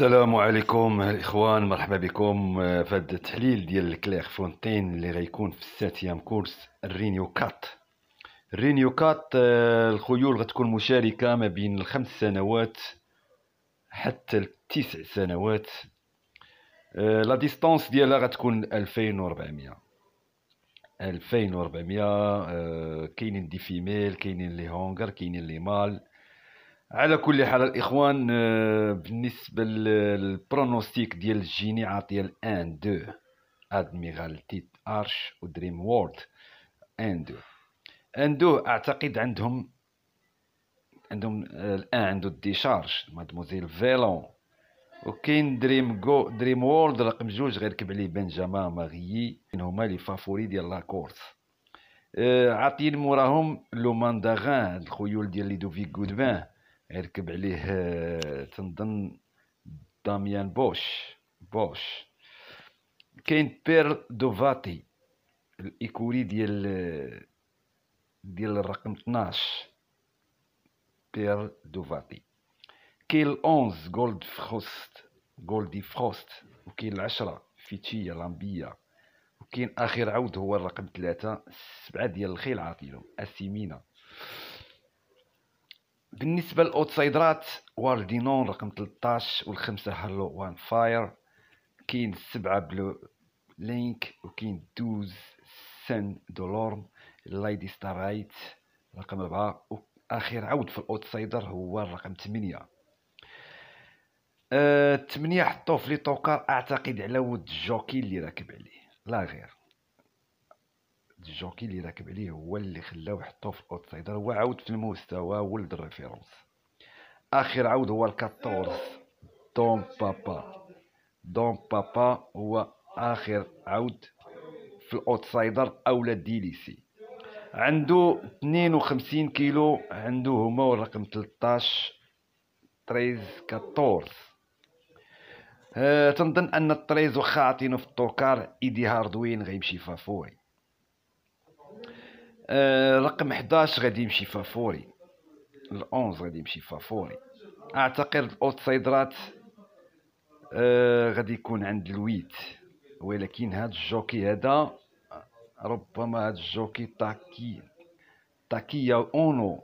السلام عليكم الاخوان مرحبا بكم آه، في هذا التحليل ديال الكليغ فونتين اللي غيكون في الساتيام كورس الرينيو كات الرينيو كات الخيول غتكون مشاركه ما بين الخمس سنوات حتى التسع سنوات آه، لا ديستانس ديالها غتكون 2400 2400 آه، كاينين دي فيميل كاينين لي هونغر كاينين لي مال على كل حال الاخوان آه، بالنسبه للبرونوستيك ديال الجيني عاطيه ل 1 2 ادميرال تيت ارش ودريم وورد 1 2 1 اعتقد عندهم عندهم آه، الان عنده الديشارج مادموزيل فيلون وكاين دريم جو دريم وورد رقم جوج غير غيركب عليه بنجاما ماغيي هما لي فافوري ديال لاكورس آه، عاطيين موراهم لو مانداغان الخيول ديال ليدوفيك غودفان ركب عليه آه، تنظن داميان بوش بوش كاين بيرل دوفاتي الايكوري ديال آه، ديال الرقم 12 بيرل دوفاتي كاين 11 جولد فروست جولدي فروست وكاين 10 فيتشيا لامبيا وكاين اخر عود هو الرقم 3 سبعة ديال الخيل عاطيلو اسيمينا بالنسبه للاوتسايدرات واردينون رقم 13 والخمسه هالو وان فاير كاين السبعه بلو لينك وكاين دوز سن دولورم لايدي ستارايت رقم 4 واخر عود في الاوتسايدر هو الرقم 8 8 حطوه في لي طوكار اعتقد على ود جوكي اللي راكب عليه لا غير جوكي اللي راكب عليه هو اللي خلاه يحطوه في الاوتسايدر هو عاود في المستوى ولد الريفيرونس اخر عاود هو الكاتورز دون بابا دون بابا هو اخر عاود في الاوتسايدر اولا ديليسي عنده 52 كيلو عنده هما الرقم 13 13 14 أه تنظن ان الطريز واخا عاطينو في الطوكار ايدي هاردوين غيمشي فافوري آه، رقم 11 غادي يمشي فافوري ال 11 غادي يمشي فافوري اعتقد الاوتسايدرات آه، غادي يكون عند الويت ولكن هاد الجوكي هذا ربما هاد الجوكي تاكي تاكيا اونو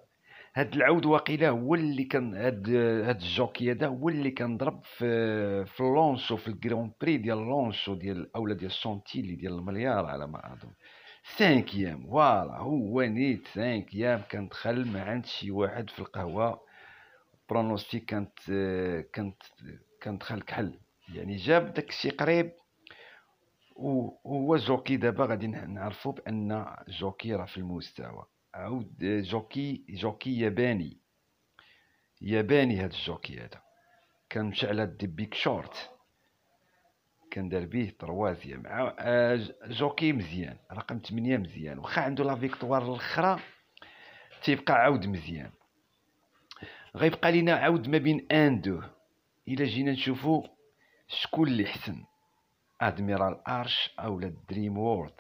هاد العود واقيلا هو اللي كان هاد هاد الجوكي هذا هو اللي كنضرب في في لونسو في الجران بري ديال لونسو ديال اولا ديال سونتيلي ديال المليار على ما اظن سانكيام فوالا هو نيت سانكيام كندخل مع عند شي واحد في القهوه برونوستيك آه، كانت كانت كندخل كحل يعني جاب داك الشيء قريب وهو جوكي دابا غادي نعرفو بان جوكي راه في المستوى عاود جوكي جوكي ياباني ياباني هاد الجوكي هذا كان مشعل ديبيك شورت كندار بيه تروازيام مع آه، جوكي مزيان رقم 8 مزيان واخا عنده لا فيكتوار الاخرى تيبقى عاود مزيان غيبقى لينا عاود ما بين ان دو الا جينا نشوفو شكون اللي حسن ادميرال ارش لا دريم وورد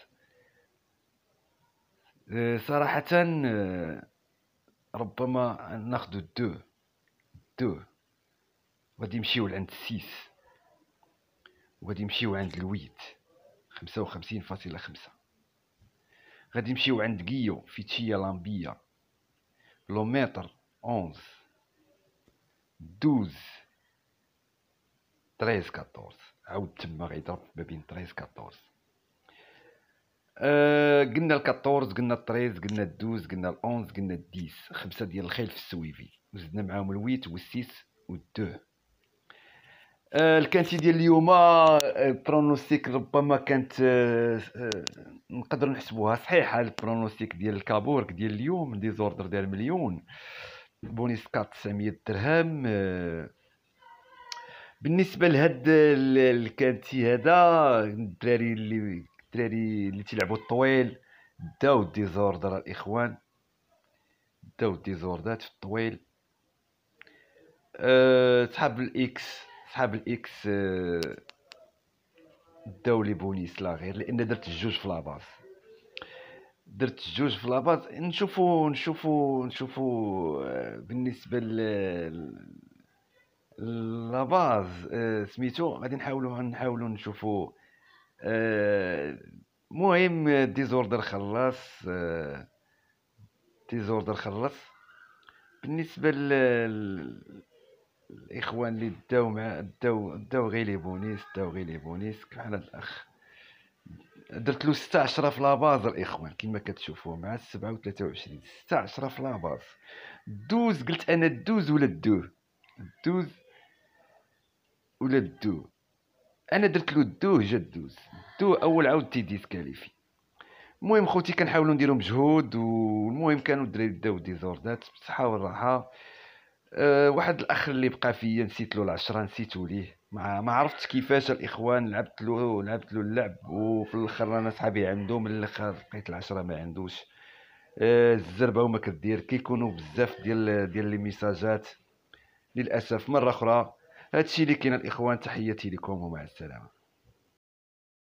آه، صراحة آه، ربما ناخدو دو دو غادي نمشيو لعند السيس وغادي نمشيو عند الويت خمسة وخمسين فاصلة خمسة غادي نمشيو عند كيو في تشيا لامبيا كيلومتر أونز دوز تريز كاتورز عاود تما غيضرب ما بين تريز كاتورز أه قلنا الكاتورز قلنا التريز قلنا الدوز قلنا الأونز قلنا الديس خمسة ديال الخيل في السويفي وزدنا معاهم الويت والسيس والدو آه، الكانتي ديال اليوم آه، البرونوستيك ربما كانت آه، نقدر نحسبوها صحيحه البرونوستيك ديال الكابورك ديال اليوم دي زوردر ديال مليون بونيس 900 درهم بالنسبه لهاد الكانتي هذا الدراري اللي الدراري اللي تيلعبوا الطويل داو ديزوردر الاخوان داو ديزوردات في الطويل أه تحب الاكس صحاب الاكس آه، داو لي بونيس لا غير لان درت الجوج في لاباز درت الجوج في لاباز نشوفو نشوفو نشوفو آه، بالنسبه ل لاباز آه، سميتو غادي نحاولو نحاولو نشوفو المهم ديزوردر خلاص ديزوردر خلص بالنسبه ل الاخوان اللي داو مع داو داو غير لي بونيس داو غير لي بونيس كحال هاد الاخ درت له 16 في لاباز الاخوان كما كتشوفوا مع 27 16 في لاباز دوز قلت انا دوز ولا دو دوز ولا دو انا درت له دو جا دوز دو اول عاود تيديسكاليفي المهم خوتي كنحاولوا نديروا مجهود والمهم كانوا الدراري داو ديزوردات بصحه والراحه آه، واحد الاخ اللي بقى فيا نسيت له العشره نسيتو ليه ما ما عرفتش كيفاش الاخوان لعبت له لعبت له اللعب وفي الاخر انا صحابي عنده من الاخر لقيت العشره ما عندوش آه، الزربه وما كدير كيكونوا بزاف ديال ديال لي ميساجات للاسف مره اخرى هادشي اللي كاين الاخوان تحياتي لكم ومع السلامه